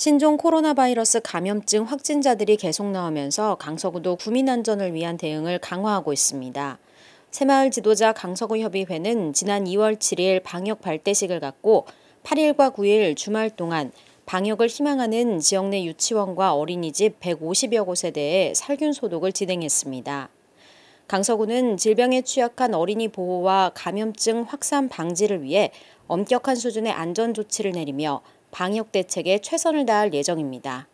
신종 코로나 바이러스 감염증 확진자들이 계속 나오면서 강서구도 구민 안전을 위한 대응을 강화하고 있습니다. 새마을 지도자 강서구협의회는 지난 2월 7일 방역 발대식을 갖고 8일과 9일 주말 동안 방역을 희망하는 지역 내 유치원과 어린이집 150여 곳에 대해 살균 소독을 진행했습니다. 강서구는 질병에 취약한 어린이 보호와 감염증 확산 방지를 위해 엄격한 수준의 안전 조치를 내리며 방역 대책에 최선을 다할 예정입니다.